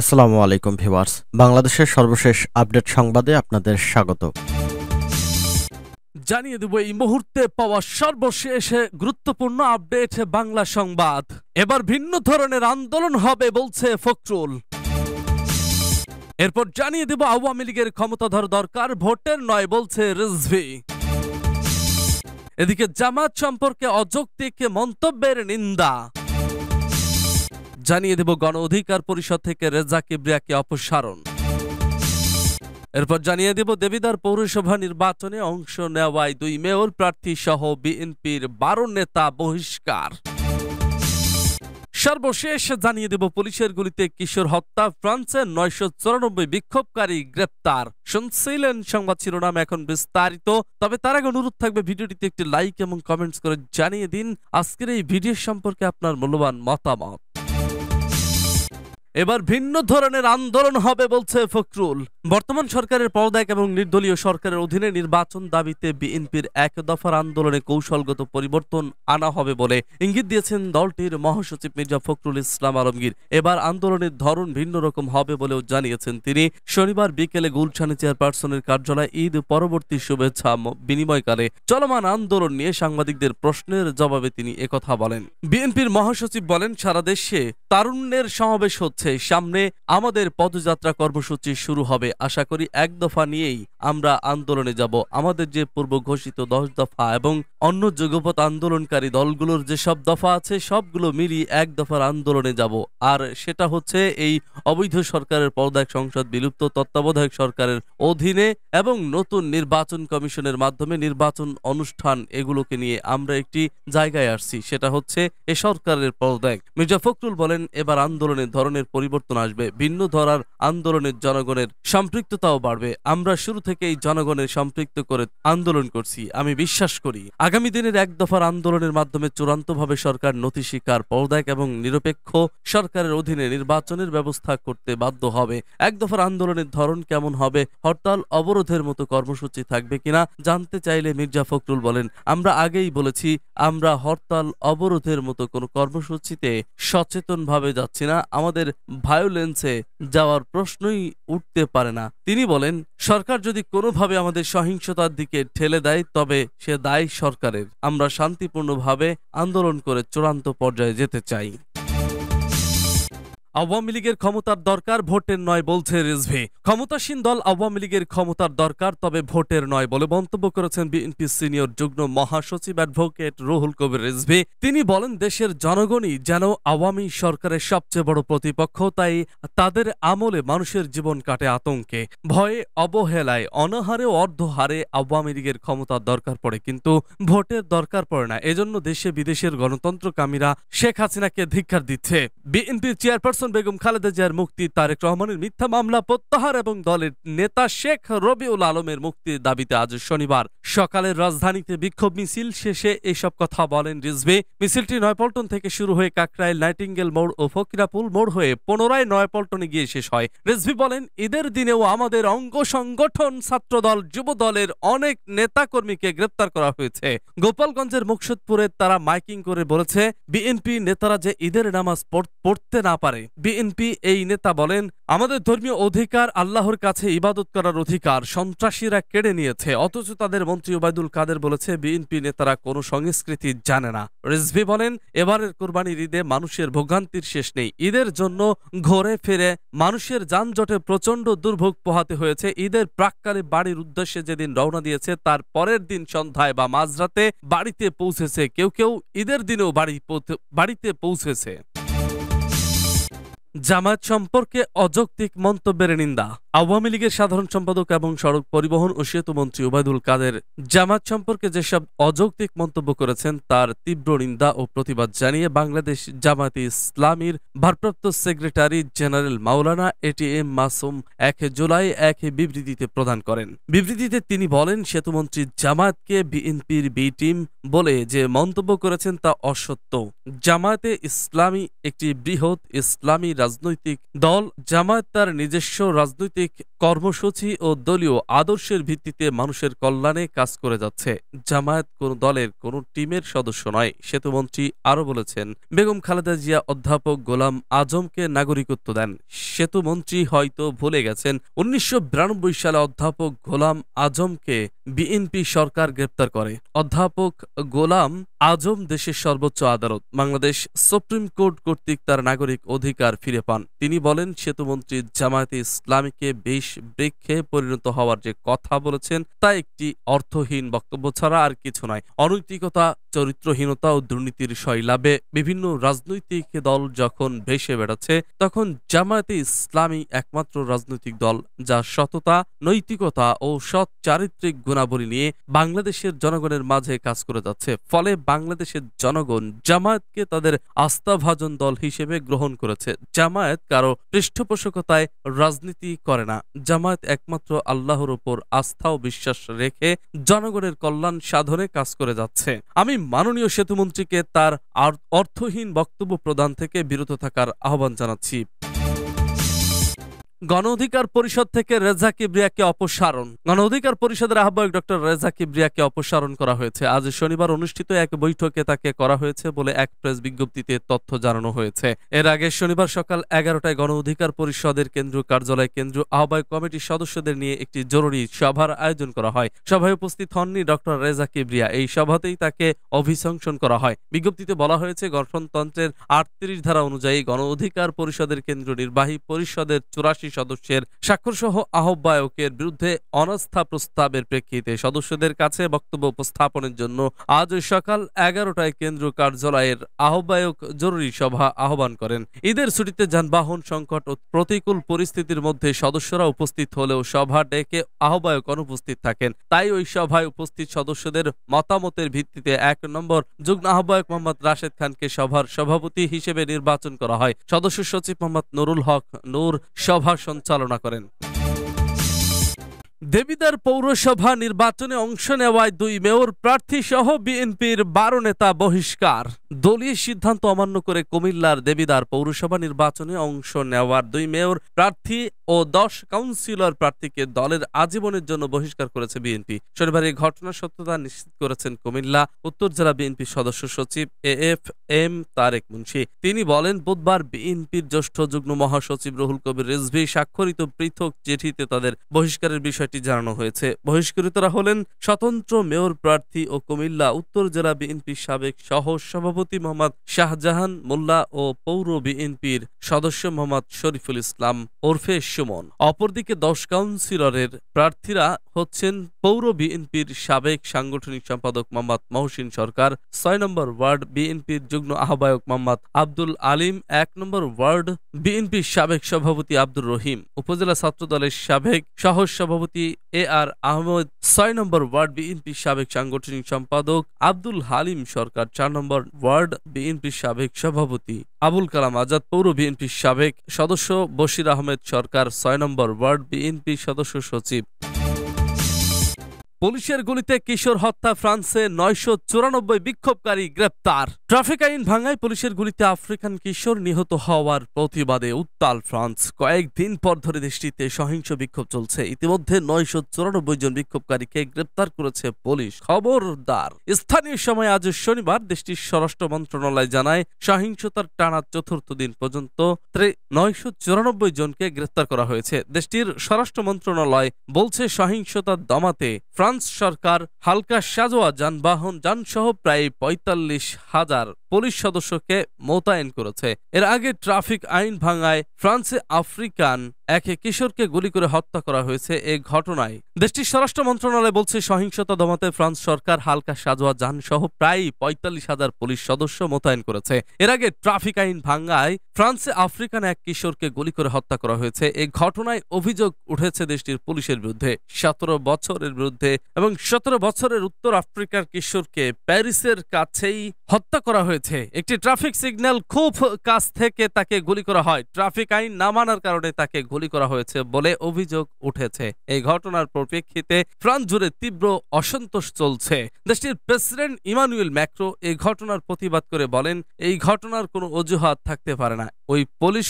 আসসালামু আলাইকুম ভিওয়ার্স বাংলাদেশের সর্বশেষ আপডেট সংবাদে আপনাদের স্বাগত জানিয়ে দেব এই মুহূর্তে পাওয়া সর্বশেষ গুরুত্বপূর্ণ আপডেট বাংলা সংবাদ এবার ভিন্ন ধরনের আন্দোলন হবে বলছে ফখরুল এরপর জানিয়ে দেব আওয়ামী লীগের ক্ষমতাধর দরকার ভোটের নয় বলছে রিজভি এদিকে জামাত সম্পর্কে অযৌক্তিক মন্তব্যের নিন্দা জানিয়ে দেব গণ অধিকার পরিষদ থেকে রেজা কিবরিয়াকে অপসারণ এরপর জানিয়ে দেব দেবিদার পৌরসভা নির্বাচনে অংশ নেওয়ায় দুই মেয়র প্রার্থী সহ বিএনপির বারো নেতা বহিষ্কার সর্বশেষ জানিয়ে দেব পুলিশের গুলিতে কিশোর হত্যা ফ্রান্সের নয়শো চুরানব্বই বিক্ষোভকারী গ্রেপ্তার শুনছিলেন সংবাদ শিরোনাম এখন বিস্তারিত তবে তার আগে অনুরোধ থাকবে ভিডিওটিতে একটি লাইক এবং কমেন্টস করে জানিয়ে দিন আজকের এই ভিডিও সম্পর্কে আপনার মূল্যবান মতামত এবার ভিন্ন ধরনের আন্দোলন হবে বলছে ফখরুল বর্তমান সরকারের পদায়ক এবং নির্দলীয় সরকারের অধীনে নির্বাচন দাবিতে বিএনপির এক দফার আন্দোলনে কৌশলগত পরিবর্তন আনা হবে বলে ইঙ্গিত দিয়েছেন দলটির মহাসচিব মির্জা ফখরুল ইসলাম আলমগীর এবার আন্দোলনের ধরন ভিন্ন রকম হবে বলেও জানিয়েছেন তিনি শনিবার বিকেলে গুলশানে চেয়ারপারসনের কার্যালয়ে ঈদ পরবর্তী শুভেচ্ছা বিনিময়কালে চলমান আন্দোলন নিয়ে সাংবাদিকদের প্রশ্নের জবাবে তিনি একথা বলেন বিএনপির মহাসচিব বলেন সারা দেশে তারুণ্যের সমাবেশ হচ্ছে রয়েছে সামনে আমাদের পদযাত্রা কর্মসূচি শুরু হবে আশা করি এক দফা নিয়েই আমরা আন্দোলনে যাব আমাদের যে পূর্ব ঘোষিত দশ দফা এবং অন্য যুগপথ আন্দোলনকারী দলগুলোর যে সব দফা আছে সবগুলো মিলি এক দফার আন্দোলনে যাব আর সেটা হচ্ছে এই অবৈধ সরকারের পদায়ক সংসদ বিলুপ্ত তত্ত্বাবধায়ক সরকারের অধীনে এবং নতুন নির্বাচন কমিশনের মাধ্যমে নির্বাচন অনুষ্ঠান এগুলোকে নিয়ে আমরা একটি জায়গায় আসছি সেটা হচ্ছে এ সরকারের পদায়ক মির্জা ফখরুল বলেন এবার আন্দোলনের ধরনের পরিবর্তন আসবে ভিন্ন ধরার আন্দোলনের জনগণের সম্পৃক্ততাও বাড়বে আমরা শুরু থেকেই জনগণের সম্পৃক্ত করে আন্দোলন করছি আমি বিশ্বাস করি আগামী আগামী দিনের এক দফার আন্দোলনের মাধ্যমে চূড়ান্তভাবে সরকার নথি স্বীকার পদত্যাগ এবং নিরপেক্ষ সরকারের অধীনে নির্বাচনের ব্যবস্থা করতে বাধ্য হবে এক দফার আন্দোলনের ধরন কেমন হবে হরতাল অবরোধের মতো কর্মসূচি থাকবে কিনা জানতে চাইলে মির্জা ফখরুল বলেন আমরা আগেই বলেছি আমরা হরতাল অবরোধের মতো কোনো কর্মসূচিতে সচেতনভাবে যাচ্ছি না আমাদের ভায়োলেন্সে যাওয়ার প্রশ্নই উঠতে পারে না তিনি বলেন সরকার যদি কোনোভাবে আমাদের সহিংসতার দিকে ঠেলে দেয় তবে সে দায় সরকার সরকারের আমরা শান্তিপূর্ণভাবে আন্দোলন করে চূড়ান্ত পর্যায়ে যেতে চাই আওয়ামী লীগের ক্ষমতার দরকার ভোটের নয় বলছে রিজভি ক্ষমতাসীন দল আওয়ামী লীগের ক্ষমতার দরকার তবে ভোটের নয় বলে মন্তব্য করেছেন বিএনপি সিনিয়র যুগ্ম মহাসচিব অ্যাডভোকেট রুহুল কবির রিজভি তিনি বলেন দেশের জনগণই যেন আওয়ামী সরকারের সবচেয়ে বড় প্রতিপক্ষ তাই তাদের আমলে মানুষের জীবন কাটে আতঙ্কে ভয়ে অবহেলায় অনাহারে অর্ধহারে আওয়ামী লীগের ক্ষমতার দরকার পড়ে কিন্তু ভোটের দরকার পড়ে না এজন্য দেশে বিদেশের গণতন্ত্রকামীরা শেখ হাসিনাকে ধিক্ষার দিচ্ছে বিএনপির চেয়ারপারসন হাসান বেগম খালেদা জিয়ার মুক্তি তারেক রহমানের মিথ্যা মামলা প্রত্যাহার এবং দলের নেতা শেখ রবিউল আলমের মুক্তির দাবিতে আজ শনিবার সকালে রাজধানীতে বিক্ষোভ মিছিল শেষে এসব কথা বলেন রিজবে মিছিলটি নয়পল্টন থেকে শুরু হয়ে কাকরাইল নাইটিঙ্গেল মোড় ও ফকিরাপুল মোড় হয়ে পুনরায় নয়পল্টনে গিয়ে শেষ হয় রিজবি বলেন ঈদের দিনেও আমাদের অঙ্গ সংগঠন ছাত্রদল যুব দলের অনেক নেতাকর্মীকে গ্রেপ্তার করা হয়েছে গোপালগঞ্জের মুকসুদপুরে তারা মাইকিং করে বলেছে বিএনপি নেতারা যে ঈদের নামাজ পড়তে না পারে বিএনপি এই নেতা বলেন আমাদের ধর্মীয় অধিকার আল্লাহর কাছে ইবাদত করার অধিকার সন্ত্রাসীরা কেড়ে নিয়েছে অথচ তাদের মন্ত্রী ওবায়দুল কাদের বলেছে বিএনপি নেতারা কোনো সংস্কৃতি জানে না রিজভি বলেন এবারের কোরবানির ঈদে মানুষের ভোগান্তির শেষ নেই ঈদের জন্য ঘরে ফিরে মানুষের যানজটে প্রচণ্ড দুর্ভোগ পোহাতে হয়েছে ঈদের প্রাককালে বাড়ির উদ্দেশ্যে যেদিন রওনা দিয়েছে তার পরের দিন সন্ধ্যায় বা মাঝরাতে বাড়িতে পৌঁছেছে কেউ কেউ ঈদের দিনেও বাড়ি বাড়িতে পৌঁছেছে জামায়াত সম্পর্কে অযৌক্তিক মন্তব্যের নিন্দা আওয়ামী লীগের সাধারণ সম্পাদক এবং সড়ক পরিবহন ও সেতু মন্ত্রী ওবায়দুল কাদের জামাত সম্পর্কে যেসব অযৌক্তিক মন্তব্য করেছেন তার তীব্র নিন্দা ও প্রতিবাদ জানিয়ে বাংলাদেশ জামায়াত ইসলামীর ভারপ্রাপ্ত সেক্রেটারি জেনারেল মাওলানা এটিএম মাসুম এক জুলাই এক বিবৃতিতে প্রদান করেন বিবৃতিতে তিনি বলেন সেতুমন্ত্রী জামায়াতকে বিএনপির বি টিম বলে যে মন্তব্য করেছেন তা অসত্য জামায়াতে ইসলামী একটি বৃহৎ ইসলামী রাজনৈতিক দল জামায়াত তার নিজস্ব রাজনৈতিক কর্মসূচি ও দলীয় আদর্শের ভিত্তিতে মানুষের কল্যাণে কাজ করে যাচ্ছে জামায়াত কোন দলের কোন টিমের সদস্য নয় সেতুমন্ত্রী আরও বলেছেন বেগম খালেদা জিয়া অধ্যাপক গোলাম আজমকে নাগরিকত্ব দেন সেতুমন্ত্রী হয়তো ভুলে গেছেন উনিশশো সালে অধ্যাপক গোলাম আজমকে বিএনপি সরকার গ্রেপ্তার করে অধ্যাপক গোলাম আজম দেশের সর্বোচ্চ আদালত বাংলাদেশ সুপ্রিম কোর্ট কর্তৃক তার নাগরিক অধিকার ফিরে পান তিনি বলেন সেতুমন্ত্রী জামায়াতে ইসলামীকে বেশ বৃক্ষে পরিণত হওয়ার যে কথা বলেছেন তা একটি অর্থহীন বক্তব্য ছাড়া আর কিছু নয় অনৈতিকতা চরিত্রহীনতা ও দুর্নীতির শৈলাভে বিভিন্ন রাজনৈতিক দল যখন ভেসে বেড়াচ্ছে তখন জামায়াতে ইসলামী একমাত্র রাজনৈতিক দল যা সততা নৈতিকতা ও সৎ চারিত্রিক গুণাবলী নিয়ে বাংলাদেশের জনগণের মাঝে কাজ করে যাচ্ছে ফলে বাংলাদেশের জনগণ জামায়াতকে তাদের আস্থাভাজন দল হিসেবে গ্রহণ করেছে জামায়াত কারো পৃষ্ঠপোষকতায় রাজনীতি করে না জামায়াত একমাত্র আল্লাহর উপর আস্থা ও বিশ্বাস রেখে জনগণের কল্যাণ সাধনে কাজ করে যাচ্ছে আমি মাননীয় সেতুমন্ত্রীকে তার অর্থহীন বক্তব্য প্রদান থেকে বিরত থাকার আহ্বান জানাচ্ছি গণঅধিকার পরিষদ থেকে রেজা কিবরিয়াকে অপসারণ গণঅধিকার পরিষদের আহ্বায়ক ডক্টর রেজা কিবরিয়াকে অপসারণ করা হয়েছে আজ শনিবার অনুষ্ঠিত এক বৈঠকে তাকে করা হয়েছে বলে এক প্রেস বিজ্ঞপ্তিতে তথ্য জানানো হয়েছে এর আগে শনিবার সকাল এগারোটায় গণঅধিকার পরিষদের কেন্দ্র কার্যালয় কেন্দ্র আহ্বায়ক কমিটির সদস্যদের নিয়ে একটি জরুরি সভার আয়োজন করা হয় সভায় উপস্থিত হননি ডক্টর রেজা কিবরিয়া এই সভাতেই তাকে অভিশংসন করা হয় বিজ্ঞপ্তিতে বলা হয়েছে গঠনতন্ত্রের আটত্রিশ ধারা অনুযায়ী গণঅধিকার পরিষদের কেন্দ্র নির্বাহী পরিষদের চুরাশি পঁচাশি সদস্যের স্বাক্ষরসহ আহ্বায়কের বিরুদ্ধে অনাস্থা প্রস্তাবের প্রেক্ষিতে সদস্যদের কাছে বক্তব্য উপস্থাপনের জন্য আজ সকাল এগারোটায় কেন্দ্র কার্যালয়ের আহ্বায়ক জরুরি সভা আহ্বান করেন ঈদের ছুটিতে যানবাহন সংকট ও প্রতিকূল পরিস্থিতির মধ্যে সদস্যরা উপস্থিত হলেও সভা ডেকে আহ্বায়ক অনুপস্থিত থাকেন তাই ওই সভায় উপস্থিত সদস্যদের মতামতের ভিত্তিতে এক নম্বর যুগ্ম আহ্বায়ক মোহাম্মদ রাশেদ খানকে সভার সভাপতি হিসেবে নির্বাচন করা হয় সদস্য সচিব মোহাম্মদ নুরুল হক নূর সভা চালনা করেন দেবিদার পৌরসভা নির্বাচনে অংশ নেওয়ায় দুই মেয়র প্রার্থী সহ বিএনপির বারো নেতা বহিষ্কার দলীয় সিদ্ধান্ত অমান্য করে কুমিল্লার দেবিদার পৌরসভা নির্বাচনে অংশ নেওয়ার দুই মেয়র প্রার্থী ও দশ কাউন্সিলর প্রার্থীকে দলের আজীবনের জন্য বহিষ্কার করেছে বিএনপি শনিবার এই ঘটনার সত্যতা নিশ্চিত করেছেন কুমিল্লা উত্তর জেলা বিএনপি সদস্য সচিব A F M Tarek Munshi তিনি বলেন বুধবার বিএনপির জ্যেষ্ঠ যুগ্ম মহাসচিব রহুল কবির রেজভি স্বাক্ষরিত পৃথক চিঠিতে তাদের বহিষ্কারের বিষয়টি জানানো হয়েছে বহিষ্কৃতরা হলেন স্বতন্ত্র মেয়র প্রার্থী ও কুমিল্লা উত্তর জেলা বিএনপির সাবেক সহ সভাপতি মোহাম্মদ শাহজাহান মোল্লা ও পৌর বিএনপির সদস্য মোহাম্মদ শরীফুল ইসলাম ওরফে দৃশ্যমান অপরদিকে দশ কাউন্সিলরের প্রার্থীরা হচ্ছেন পৌর বিএনপির সাবেক সাংগঠনিক সম্পাদক মোহাম্মদ মহসিন সরকার ছয় নম্বর ওয়ার্ড বিএনপির যুগ্ম আহ্বায়ক মোহাম্মদ আব্দুল আলিম এক নম্বর ওয়ার্ড বিএনপির সাবেক সভাপতি আব্দুর রহিম উপজেলা ছাত্র দলের সাবেক সহ সভাপতি এ আর আহমদ ছয় নম্বর ওয়ার্ড বিএনপির সাবেক সাংগঠনিক সম্পাদক আব্দুল হালিম সরকার চার নম্বর ওয়ার্ড বিএনপির সাবেক সভাপতি আবুল কালাম আজাদ পৌর বিএনপির সাবেক সদস্য বশির আহমেদ সরকার ছয় নম্বর ওয়ার্ড বিএনপি সদস্য সচিব পুলিশের গুলিতে কিশোর হত্যা ফ্রান্সে নয়শো চুরানব্বই বিক্ষোভকারী গ্রেপ্তার ট্রাফিক আইন ভাঙায় পুলিশের গুলিতে আফ্রিকান কিশোর নিহত হওয়ার প্রতিবাদে উত্তাল ফ্রান্স কয়েকদিন পর ধরে দেশটিতে সহিংস বিক্ষোভ চলছে ইতিমধ্যে নয়শো চুরানব্বই জন বিক্ষোভকারীকে গ্রেপ্তার করেছে পুলিশ খবরদার স্থানীয় সময় আজ শনিবার দেশটির স্বরাষ্ট্র মন্ত্রণালয় জানায় সহিংসতার টানা চতুর্থ দিন পর্যন্ত নয়শো চুরানব্বই জনকে গ্রেপ্তার করা হয়েছে দেশটির স্বরাষ্ট্র মন্ত্রণালয় বলছে সহিংসতা দমাতে ফ্রান্স সরকার হালকা সাজোয়া যানবাহন যানসহ প্রায় পঁয়তাল্লিশ হাজার পুলিশ সদস্যকে মোতায়েন করেছে এর আগে ট্রাফিক আইন ভাঙায় ফ্রান্সে আফ্রিকান এক কিশোরকে গুলি করে হত্যা করা হয়েছে এ ঘটনায় দেশটির স্বরাষ্ট্র মন্ত্রণালয় বলছে সহিংসতা দমাতে ফ্রান্স সরকার হালকা সাজোয়া যান সহ প্রায় পঁয়তাল্লিশ হাজার পুলিশ সদস্য মোতায়েন করেছে এর আগে ট্রাফিক আইন ভাঙ্গায় ফ্রান্সে আফ্রিকান এক কিশোরকে গুলি করে হত্যা করা হয়েছে এ ঘটনায় অভিযোগ উঠেছে দেশটির পুলিশের বিরুদ্ধে সতেরো বছরের বিরুদ্ধে এবং সতেরো বছরের উত্তর আফ্রিকার কিশোরকে প্যারিসের কাছেই হত্যা করা হয়েছে রয়েছে একটি ট্রাফিক সিগন্যাল খুব কাছ থেকে তাকে গুলি করা হয় ট্রাফিক আইন না মানার কারণে তাকে গুলি করা হয়েছে বলে অভিযোগ উঠেছে এই ঘটনার পরিপ্রেক্ষিতে ফ্রান্স জুড়ে তীব্র অসন্তোষ চলছে দেশটির প্রেসিডেন্ট ইমানুয়েল ম্যাক্রো এই ঘটনার প্রতিবাদ করে বলেন এই ঘটনার কোনো অজুহাত থাকতে পারে না ওই পুলিশ